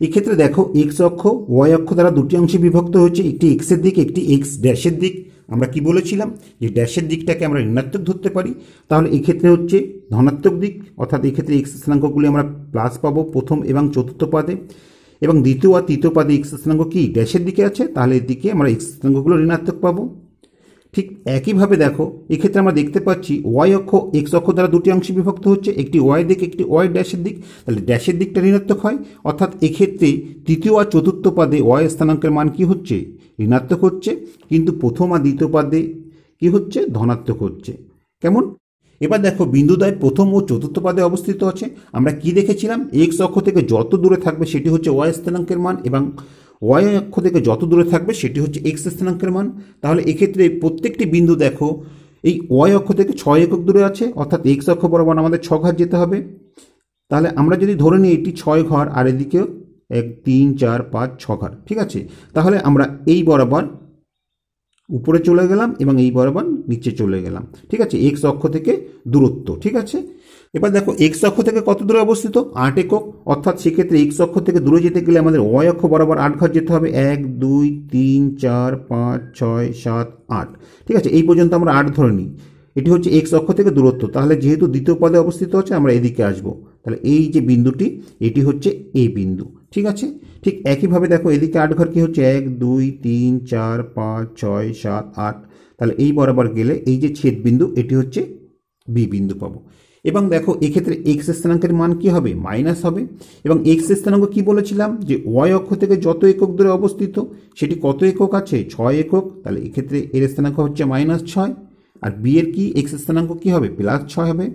এক্ষেত্রে দেখো এক্স অক্ষ ওয়াই অক্ষ দ্বারা দুটি অংশে বিভক্ত হচ্ছে একটি এক্সের দিক একটি এক্স ড্যাশের দিক আমরা কি বলেছিলাম যে ড্যাশের দিকটাকে আমরা ঋণাত্মক ধরতে পারি তাহলে এক্ষেত্রে হচ্ছে ধনাত্মক দিক অর্থাৎ এক্ষেত্রে এক্স স্থানাঙ্কগুলি আমরা প্লাস পাবো প্রথম এবং চতুর্থ পদে এবং দ্বিতীয় আর তৃতীয় পদে এক্স স্থানাঙ্ক কি ড্যাশের দিকে আছে তাহলে এদিকে আমরা এক্স স্থানাঙ্কগুলো ঋণাত্মক পাবো ঠিক একইভাবে দেখো এক্ষেত্রে আমরা দেখতে পাচ্ছি ওয়াই অক্ষ এক্স অক্ষ দ্বারা দুটি অংশে বিভক্ত হচ্ছে একটি ওয়াই দিক একটি ওয়াই ড্যাশের দিক তাহলে ড্যাশের দিকটা ঋণাত্মক হয় অর্থাৎ এক্ষেত্রে তৃতীয় আর চতুর্থ পাদে ওয়াই স্থানাঙ্কের মান কি হচ্ছে ঋণাত্মক হচ্ছে কিন্তু প্রথম আর দ্বিতীয় পাদে কি হচ্ছে ধনাত্মক হচ্ছে কেমন এবার দেখো বিন্দুদ্বয় প্রথম ও চতুর্থ পাদে অবস্থিত আছে আমরা কি দেখেছিলাম এক্স অক্ষ থেকে যত দূরে থাকবে সেটি হচ্ছে ওয়াই স্থানাঙ্কের মান এবং ওয়াই অক্ষ থেকে যত দূরে থাকবে সেটি হচ্ছে এক্স স্থানাঙ্কের মান তাহলে এক্ষেত্রে প্রত্যেকটি বিন্দু দেখো এই ওয়াই অক্ষ থেকে ছয় একক দূরে আছে অর্থাৎ এক্স অক্ষ বরাবর আমাদের ছ ঘর যেতে হবে তাহলে আমরা যদি ধরে নিই এটি ছয় ঘর আর এদিকে এক তিন চার পাঁচ ছ ঘর ঠিক আছে তাহলে আমরা এই বরাবর উপরে চলে গেলাম এবং এই বরাবর নিচে চলে গেলাম ঠিক আছে এক্স অক্ষ থেকে দূরত্ব ঠিক আছে এবার দেখো এক্স অক্ষ থেকে কত দূরে অবস্থিত আট একক অর্থাৎ সেক্ষেত্রে এক্স অক্ষ থেকে দূরে যেতে গেলে আমাদের ওয়াই অক্ষ বরাবর আট ঘর যেতে হবে এক দুই তিন চার পাঁচ ছয় সাত আট ঠিক আছে এই পর্যন্ত আমরা আট ধরে নিই এটি হচ্ছে এক্স অক্ষ থেকে দূরত্ব তাহলে যেহেতু দ্বিতীয় পদে অবস্থিত হচ্ছে আমরা এদিকে আসবো তাহলে এই যে বিন্দুটি এটি হচ্ছে এই বিন্দু ঠিক আছে ঠিক একইভাবে দেখো এদিকে আট ঘর কি হচ্ছে এক দুই তিন চার পাঁচ ছয় সাত আট তাহলে এই বরাবর গেলে এই যে ছেদ বিন্দু এটি হচ্ছে বি বিন্দু পাবো এবং দেখো এক্ষেত্রে এক্স স্থানাঙ্কের মান কি হবে মাইনাস হবে এবং এক্স স্থানাঙ্ক কি বলেছিলাম যে ওয়াই অক্ষ থেকে যত একক দূরে অবস্থিত সেটি কত একক আছে ছয় একক তাহলে এক্ষেত্রে এর স্থানাঙ্ক হচ্ছে মাইনাস ছয় আর বি এর কি এক্স স্থানাঙ্ক কি হবে প্লাস ছয় হবে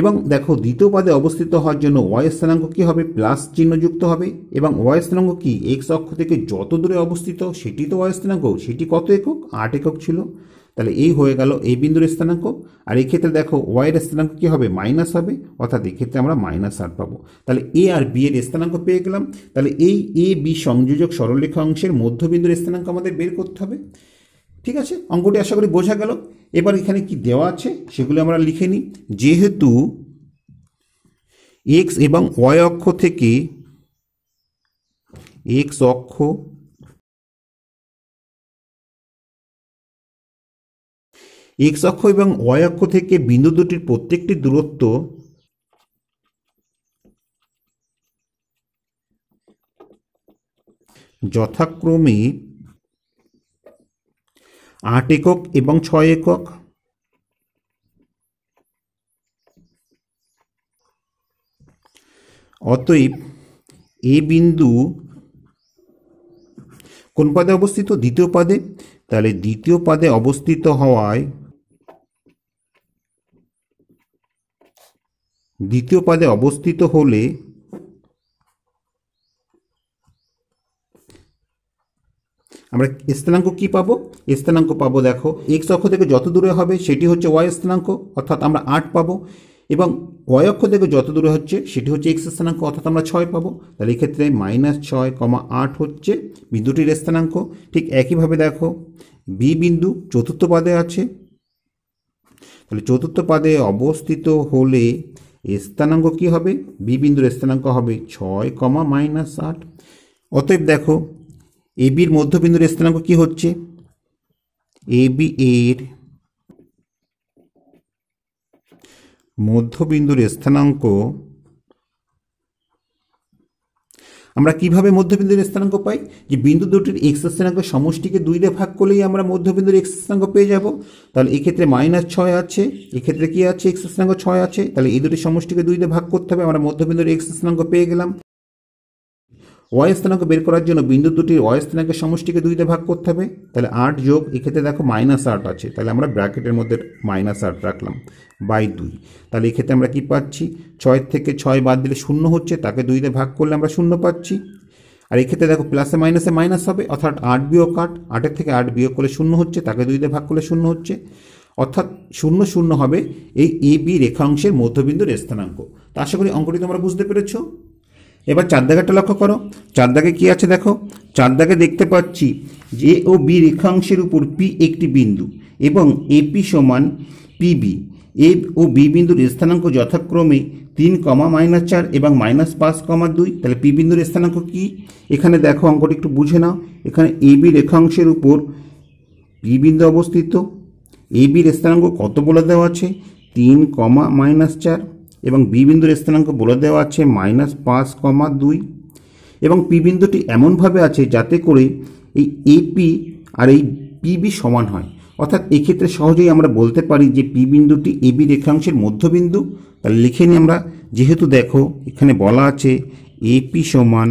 এবং দেখো দ্বিতীয় পদে অবস্থিত হওয়ার জন্য ওয়াই স্থানাঙ্ক কী হবে প্লাস চিহ্ন যুক্ত হবে এবং ওয়াই স্থানাঙ্ক কি এক্স অক্ষ থেকে যত দূরে অবস্থিত সেটি তো ওয়াই স্থানাঙ্ক সেটি কত একক আট একক ছিল তাহলে এই হয়ে গেল এই বিন্দুর স্থানাঙ্ক আর এই ক্ষেত্রে দেখো ওয়াইয়ের স্থানাঙ্ক কী হবে মাইনাস হবে অর্থাৎ এক্ষেত্রে আমরা মাইনাস আর পাবো তাহলে এ আর বি এর স্থানাঙ্ক পেয়ে গেলাম তাহলে এই এ বি সংযোজক সরলরেখা অংশের মধ্যবিন্দুর স্থানাঙ্ক আমাদের বের করতে হবে ঠিক আছে অঙ্কটি আশা করি বোঝা গেল এবার এখানে কি দেওয়া আছে সেগুলো আমরা লিখে নিই যেহেতু এক্স এবং ওয়াই অক্ষ থেকে এক্স অক্ষ এক্স অক্ষ এবং ওয়াই অক্ষ থেকে বিন্দু দুটির প্রত্যেকটি দূরত্ব যথাক্রমে আট একক এবং ছয় একক অতএব এ বিন্দু কোন পদে অবস্থিত দ্বিতীয় পদে তাহলে দ্বিতীয় পদে অবস্থিত হওয়ায় দ্বিতীয় পদে অবস্থিত হলে আমরা স্থানাঙ্ক কি পাবো স্থানাঙ্ক পাবো দেখো এক্স অক্ষ থেকে যত দূরে হবে সেটি হচ্ছে ওয়াই স্থানাঙ্ক অর্থাৎ আমরা আট পাবো এবং ওয়াই অক্ষ থেকে যত দূরে হচ্ছে সেটি হচ্ছে এক্স স্থানাঙ্ক অর্থাৎ আমরা ছয় পাবো তাহলে এক্ষেত্রে মাইনাস ছয় কমা আট হচ্ছে বিন্দুটির স্থানাঙ্ক ঠিক একইভাবে দেখো বি বিন্দু চতুর্থ পদে আছে তাহলে চতুর্থ পদে অবস্থিত হলে স্থানাঙ্ক কি হবে বি বিন্দুর স্থানাঙ্ক হবে ছয় কমা মাইনাস আট অতএব দেখো এ বির মধ্যবিন্দুর স্থানাঙ্ক কি হচ্ছে এ বি এর মধ্যবিন্দুর স্থানাঙ্ক আমরা কিভাবে মধ্যবিন্দুর স্থানাঙ্ক পাই যে বিন্দু দুটির এক্স স্থানাঙ্ক সমষ্টিকে দুই দিয়ে ভাগ করলেই আমরা মধ্যবিন্দুর এক্স স্থানাঙ্ক পেয়ে যাব তাহলে এক্ষেত্রে মাইনাস ছয় আছে এক্ষেত্রে কি আছে এক্স স্থানাঙ্ক ছয় আছে তাহলে এই দুটি সমষ্টিকে দুই দিয়ে ভাগ করতে হবে আমরা মধ্যবিন্দুর এক্স স্থানাঙ্ক পেয়ে গেলাম অয়স্থানাঙ্ক বের করার জন্য বিন্দু দুটির অয়স্থানাঙ্কের সমষ্টিকে দুইতে ভাগ করতে হবে তাহলে আট যোগ এক্ষেত্রে দেখো মাইনাস আট আছে তাহলে আমরা ব্র্যাকেটের মধ্যে মাইনাস আট রাখলাম বাই দুই তাহলে এক্ষেত্রে আমরা কি পাচ্ছি ছয় থেকে ছয় বাদ দিলে শূন্য হচ্ছে তাকে দুইতে ভাগ করলে আমরা শূন্য পাচ্ছি আর এক্ষেত্রে দেখো প্লাসে মাইনাসে মাইনাস হবে অর্থাৎ আট বিয়োগ আট আটের থেকে আট বিয়োগ করলে শূন্য হচ্ছে তাকে দুইতে ভাগ করলে শূন্য হচ্ছে অর্থাৎ শূন্য শূন্য হবে এই এ বি রেখাংশের মধ্যবিন্দুর স্থানাঙ্ক তা আশা করি অঙ্কটি তোমরা বুঝতে পেরেছো এবার চাঁদাগাটা লক্ষ্য করো দাগে কি আছে দেখো দাগে দেখতে পাচ্ছি যে ও বি রেখাংশের উপর পি একটি বিন্দু এবং এপি সমান পিবি এ ও বি বিন্দুর স্থানাঙ্ক যথাক্রমে তিন কমা মাইনাস চার এবং মাইনাস পাঁচ কমা দুই তাহলে পি বিন্দুর স্থানাঙ্ক কি এখানে দেখো অঙ্কটি একটু বুঝে নাও এখানে এ বি রেখাংশের উপর পি বিন্দু অবস্থিত এ বির স্থানাঙ্ক কত বলে দেওয়া আছে তিন কমা মাইনাস চার এবং বি বিন্দুর স্থানাঙ্ক বলে দেওয়া আছে মাইনাস পাঁচ কমা দুই এবং পি বিন্দুটি এমনভাবে আছে যাতে করে এই এপি আর এই পিবি সমান হয় অর্থাৎ এক্ষেত্রে সহজেই আমরা বলতে পারি যে পি বিন্দুটি এবি রেখাংশের মধ্যবিন্দু তাহলে লিখে নিই আমরা যেহেতু দেখো এখানে বলা আছে এপি সমান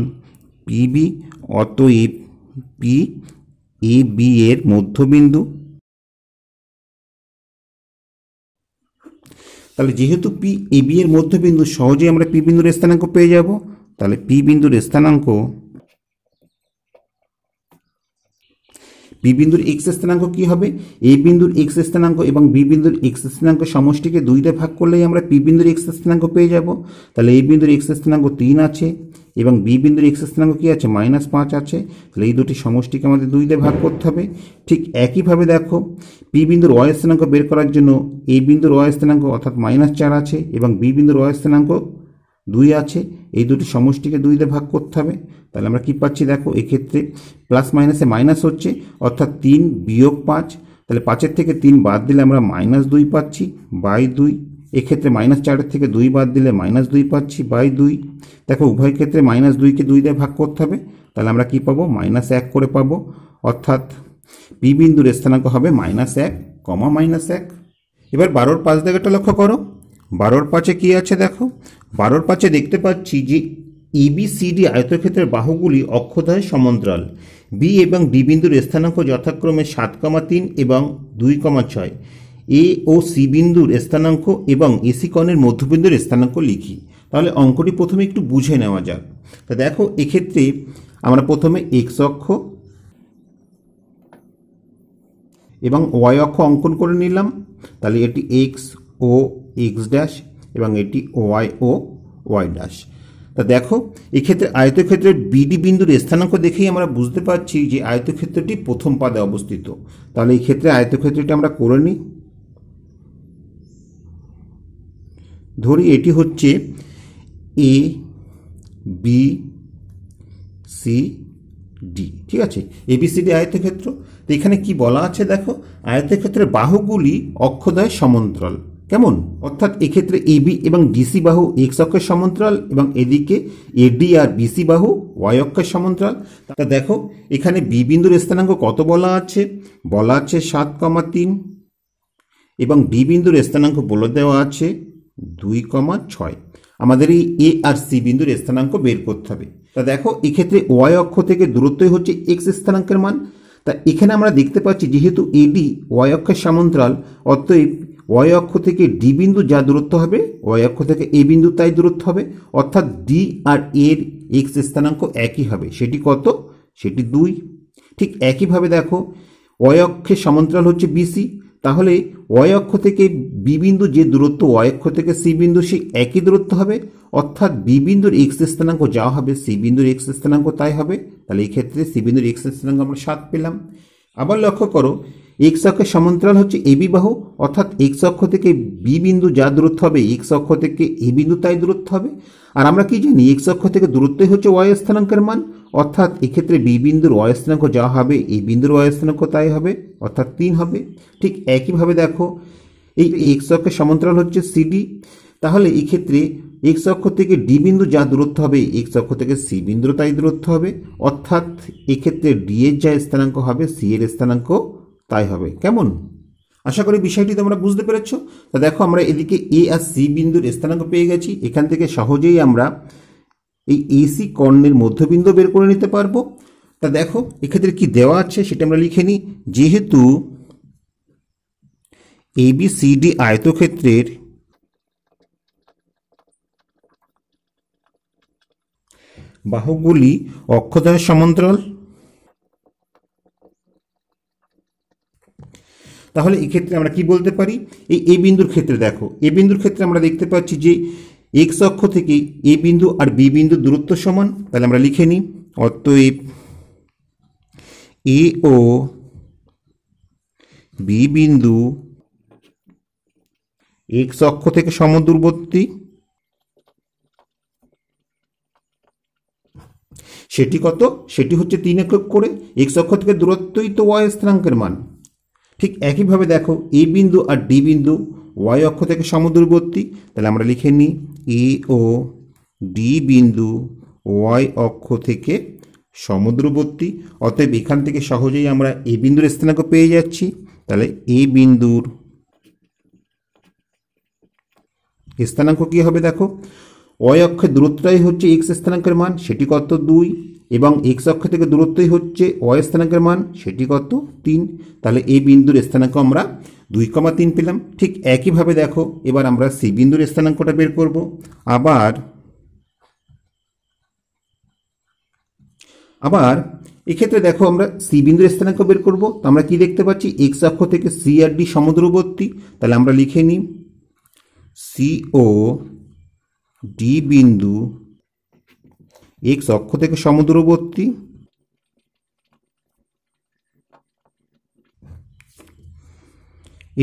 পিবি অতএব পি এ বি এর মধ্যবিন্দু তাহলে যেহেতু পি এ এর মধ্যবিন্দু সহজেই আমরা পি বিন্দুর স্থানাঙ্ক পেয়ে যাব তাহলে পি বিন্দুর স্থানাঙ্ক বি বিন্দুর এক্স স্থানাঙ্ক কি হবে এ বিন্দুর এক্স স্থানাঙ্ক এবং বি বিন্দুর এক্স স্থানাঙ্ক সমষ্টিকে দুইটা ভাগ করলেই আমরা পি বিন্দুর এক্স স্থানাঙ্ক পেয়ে যাব তাহলে এ বিন্দুর এক্স স্থানাঙ্ক তিন আছে এবং বি বিন্দুর এক্স স্থানাঙ্ক কী আছে মাইনাস পাঁচ আছে তাহলে এই দুটি সমষ্টিকে আমাদের দুই দিয়ে ভাগ করতে হবে ঠিক একইভাবে দেখো পি বিন্দুর ওয়াই স্থানাঙ্ক বের করার জন্য এই বিন্দুর ওয়াই স্থানাঙ্ক অর্থাৎ মাইনাস চার আছে এবং বি বিন্দুর ওয়াই স্থানাঙ্ক দুই আছে এই দুটি সমষ্টিকে দুই দিয়ে ভাগ করতে হবে তাহলে আমরা কী পাচ্ছি দেখো এক্ষেত্রে প্লাস মাইনাসে মাইনাস হচ্ছে অর্থাৎ তিন বিয়োগ পাঁচ তাহলে পাঁচের থেকে তিন বাদ দিলে আমরা মাইনাস দুই পাচ্ছি বাই দুই এক্ষেত্রে মাইনাস চারের থেকে দুই বাদ দিলে মাইনাস দুই পাচ্ছি বাই দুই দেখো উভয় ক্ষেত্রে মাইনাস দুইকে দুই দিয়ে ভাগ করতে হবে তাহলে আমরা কি পাবো মাইনাস এক করে পাবো অর্থাৎ পি বিন্দুর স্থানাঙ্ক হবে মাইনাস এক কমা মাইনাস এক এবার বারোর পাঁচ দিকেটা লক্ষ্য করো বারোর পাঁচে কি আছে দেখো বারোর পাঁচে দেখতে পাচ্ছি যে ইবিসিডি e, আয়তক্ষেত্রের বাহুগুলি অক্ষদয় সমান্তরাল বি এবং ডি বিন্দুর স্থানাঙ্ক যথাক্রমে সাত কমা তিন এবং দুই কমা ছয় এ ও সি বিন্দুর স্থানাঙ্ক এবং এসি কণের মধ্যবিন্দুর স্থানাঙ্ক লিখি তাহলে অঙ্কটি প্রথমে একটু বুঝে নেওয়া যাক তা দেখো এক্ষেত্রে আমরা প্রথমে এক্স অক্ষ এবং ওয়াই অক্ষ অঙ্কন করে নিলাম তাহলে এটি এক্স ও এক্স ড্যাশ এবং এটি ওয়াই ও ওয়াই ড্যাশ তা দেখো এক্ষেত্রে আয়তক্ষেত্রের বিডি বিন্দুর স্থানাঙ্ক দেখেই আমরা বুঝতে পারছি যে আয়তক্ষেত্রটি প্রথম পাদে অবস্থিত তাহলে এই ক্ষেত্রে আয়তক্ষেত্রটি আমরা করে নিই ধরি এটি হচ্ছে এ বি সি ডি ঠিক আছে এবিসিডি আয়তক্ষেত্র তো এখানে কি বলা আছে দেখো আয়তক্ষেত্রের বাহুগুলি অক্ষদয় সমান্তরাল কেমন অর্থাৎ এক্ষেত্রে এবি এবং ডিসি বাহু এক্স অক্ষের সমান্তরাল এবং এদিকে এডি আর বিসি বাহু ওয়াই অক্ষের সমান্তরাল তা দেখো এখানে বি বিন্দুর স্থানাঙ্ক কত বলা আছে বলা আছে সাত কমা তিন এবং ডি বিন্দুর স্থানাঙ্ক বলে দেওয়া আছে দুই কমা ছয় আমাদের এই এ আর সি বিন্দুর স্থানাঙ্ক বের করতে হবে তা দেখো এক্ষেত্রে ওয়াই অক্ষ থেকে দূরত্বই হচ্ছে এক্স স্থানাঙ্কের মান তা এখানে আমরা দেখতে পাচ্ছি যেহেতু এডি ওয়াই অক্ষের সামন্তরাল অতএব ওয়াই অক্ষ থেকে ডি বিন্দু যা দূরত্ব হবে ওয়াই অক্ষ থেকে এ বিন্দু তাই দূরত্ব হবে অর্থাৎ ডি আর এর এক্স স্থানাঙ্ক একই হবে সেটি কত সেটি দুই ঠিক একইভাবে দেখো ওয়াই অক্ষের সমান্তরাল হচ্ছে বিসি তাহলে ওয় অক্ষ থেকে বিবিন্দু যে দূরত্ব ওয় অক্ষ থেকে সি বিন্দু সেই একই দূরত্ব হবে অর্থাৎ বিবিন্দুর এক্স স্থানাঙ্ক যা হবে সি বিন্দুর এক্স স্থানাঙ্ক তাই হবে তাহলে এই ক্ষেত্রে সি বিন্দুর এক্স স্থানাঙ্ক আমরা সাত পেলাম আবার লক্ষ্য করো এক্স অক্ষের সমান্তরাল হচ্ছে এ বিবাহ অর্থাৎ এক্স অক্ষ থেকে বি বিন্দু যা দূরত্ব হবে এক্স অক্ষ থেকে এ বিন্দু তাই দূরত্ব হবে আর আমরা কি জানি এক্স অক্ষ থেকে দূরত্বই হচ্ছে ওয়াই স্থানাঙ্কের মান অর্থাৎ এক্ষেত্রে বি বিন্দুর অয়স্থানাঙ্ক যা হবে এই বিন্দুর অয়স্থানাঙ্ক তাই হবে অর্থাৎ তিন হবে ঠিক একইভাবে দেখো এই এক্স অক্ষের সমান্তরাল হচ্ছে সিডি তাহলে এক্ষেত্রে এক্স অক্ষ থেকে ডি বিন্দু যা দূরত্ব হবে এক্স অক্ষ থেকে সি বিন্দু তাই দূরত্ব হবে অর্থাৎ এক্ষেত্রে ডি এর যা স্থানাঙ্ক হবে সি এর স্থানাঙ্ক তাই হবে কেমন আশা করি বিষয়টি তোমরা বুঝতে পেরেছ তা দেখো আমরা এদিকে এ আর সি বিন্দুর স্থানাঙ্ক পেয়ে গেছি এখান থেকে সহজেই আমরা এই এসি কর্ণের মধ্যবিন্দ বের করে নিতে পারবো তা দেখো এক্ষেত্রে কি দেওয়া আছে সেটা আমরা লিখে নিই যেহেতু এবিসিডি আয়তক্ষেত্রের বাহুগুলি অক্ষদ্বয়ের সমান্তরাল তাহলে এক্ষেত্রে আমরা কি বলতে পারি এই এ বিন্দুর ক্ষেত্রে দেখো এ বিন্দুর ক্ষেত্রে আমরা দেখতে পাচ্ছি যে এক্স অক্ষ থেকে এ বিন্দু আর বি বিন্দু দূরত্ব সমান তাহলে আমরা লিখে নিই অতএব এ ও বি বিন্দু এক্স অক্ষ থেকে সমদূরবর্তী সেটি কত সেটি হচ্ছে তিন একক করে এক্স অক্ষ থেকে দূরত্বই তো ওয়াই স্থানাঙ্কের মান ঠিক একইভাবে দেখো এ বিন্দু আর ডি বিন্দু ওয়াই অক্ষ থেকে সমদূরবর্তী তাহলে আমরা লিখে নিই এ ও ডি বিন্দু ওয়াই অক্ষ থেকে সমুদ্রবর্তী অতএব এখান থেকে সহজেই আমরা এ বিন্দুর স্থানাঙ্ক পেয়ে যাচ্ছি তাহলে এ বিন্দুর স্থানাঙ্ক কী হবে দেখো ওয়াই অক্ষের দূরত্বটাই হচ্ছে এক্স স্থানাঙ্কের মান সেটি কত দুই এবং এক্স অক্ষ থেকে দূরত্বই হচ্ছে ওয়াই স্থানাঙ্কের মান সেটি কত তিন তাহলে এই বিন্দুর স্থানাঙ্ক আমরা দুই কমা তিন পেলাম ঠিক একইভাবে দেখো এবার আমরা সি বিন্দুর স্থানাঙ্কটা বের করব আবার আবার এক্ষেত্রে দেখো আমরা সি বিন্দুর স্থানাঙ্ক বের করব তো আমরা কি দেখতে পাচ্ছি এক্স অক্ষ থেকে সি আর ডি সমুদ্রবর্তী তাহলে আমরা লিখে নিই সিও ডি বিন্দু এক্স অক্ষ থেকে সমুদ্রবর্তী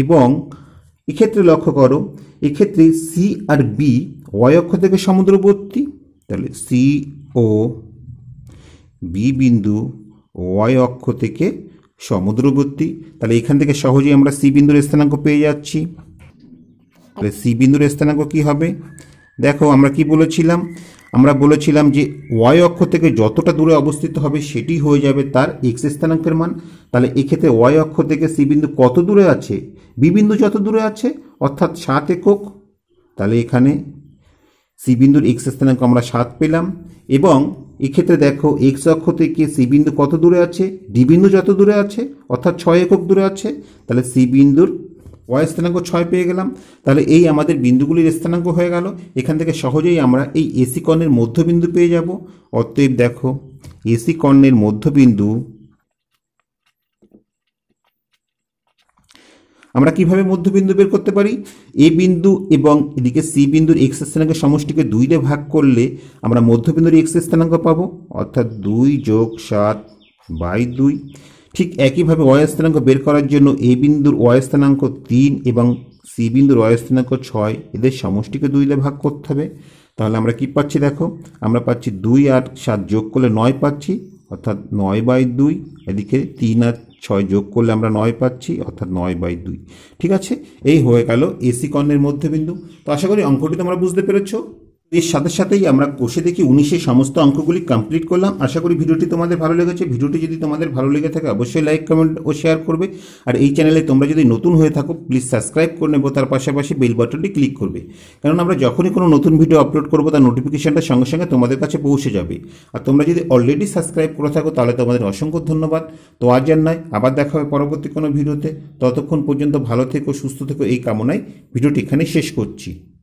এবং এক্ষেত্রে লক্ষ্য করো এক্ষেত্রে সি আর বি ওয়াই অক্ষ থেকে সমুদ্রবর্তী তাহলে সি ও বি বিন্দু ওয়াই অক্ষ থেকে সমুদ্রবর্তী তাহলে এখান থেকে সহজেই আমরা সি বিন্দুর স্থানাঙ্ক পেয়ে যাচ্ছি তাহলে সি বিন্দুর স্থানাঙ্ক কি হবে দেখো আমরা কি বলেছিলাম আমরা বলেছিলাম যে ওয়াই অক্ষ থেকে যতটা দূরে অবস্থিত হবে সেটি হয়ে যাবে তার এক্স স্থানাঙ্কের মান তাহলে এক্ষেত্রে ওয়াই অক্ষ থেকে সি বিন্দু কত দূরে আছে বি বিন্দু যত দূরে আছে অর্থাৎ সাত একক তাহলে এখানে সি বিন্দুর এক্স স্থানাঙ্ক আমরা সাত পেলাম এবং এক্ষেত্রে দেখো এক্স অক্ষ থেকে সি বিন্দু কত দূরে আছে ডি বিন্দু যত দূরে আছে অর্থাৎ ছয় একক দূরে আছে তাহলে সি বিন্দুর ওয়াই স্থানাঙ্ক ছয় পেয়ে গেলাম তাহলে এই আমাদের বিন্দুগুলির স্থানাঙ্ক হয়ে গেল এখান থেকে সহজেই আমরা এই এসি কর্ণের মধ্যবিন্দু পেয়ে যাব অতএব দেখো এসি কর্ণের মধ্যবিন্দু আমরা কিভাবে মধ্যবিন্দু বের করতে পারি এ বিন্দু এবং এদিকে সি বিন্দুর এক্স স্থানাঙ্ক সমষ্টিকে দুই দিয়ে ভাগ করলে আমরা মধ্যবিন্দুর এক্স স্থানাঙ্ক পাবো অর্থাৎ দুই যোগ সাত বাই দুই ঠিক একইভাবে ওয়াই স্থানাঙ্ক বের করার জন্য এ বিন্দুর ওয়াই স্থানাঙ্ক তিন এবং সি বিন্দুর ওয়াই স্থানাঙ্ক ছয় এদের সমষ্টিকে দুই দিয়ে ভাগ করতে হবে তাহলে আমরা কি পাচ্ছি দেখো আমরা পাচ্ছি দুই আর সাত যোগ করলে নয় পাচ্ছি অর্থাৎ নয় বাই দুই এদিকে তিন আর ছয় যোগ করলে আমরা নয় পাচ্ছি অর্থাৎ নয় বাই দুই ঠিক আছে এই হয়ে গেল এসি কর্ণের মধ্যবিন্দু তো আশা করি অঙ্কটি তোমরা বুঝতে পেরেছো এর সাথে সাথেই আমরা কষে দেখি উনিশের সমস্ত অঙ্কগুলি কমপ্লিট করলাম আশা করি ভিডিওটি তোমাদের ভালো লেগেছে ভিডিওটি যদি তোমাদের ভালো লেগে থাকে অবশ্যই লাইক কমেন্ট ও শেয়ার করবে আর এই চ্যানেলে তোমরা যদি নতুন হয়ে থাকো প্লিজ সাবস্ক্রাইব করে নেবো তার পাশাপাশি বেল বাটনটি ক্লিক করবে কারণ আমরা যখনই কোনো নতুন ভিডিও আপলোড করবো তার নোটিফিকেশানটা সঙ্গে সঙ্গে তোমাদের কাছে পৌঁছে যাবে আর তোমরা যদি অলরেডি সাবস্ক্রাইব করে থাকো তাহলে তোমাদের অসংখ্য ধন্যবাদ তো আজ আর নয় আবার দেখা হবে পরবর্তী কোনো ভিডিওতে ততক্ষণ পর্যন্ত ভালো থেকো সুস্থ থেকো এই কামনায় ভিডিওটি এখানে শেষ করছি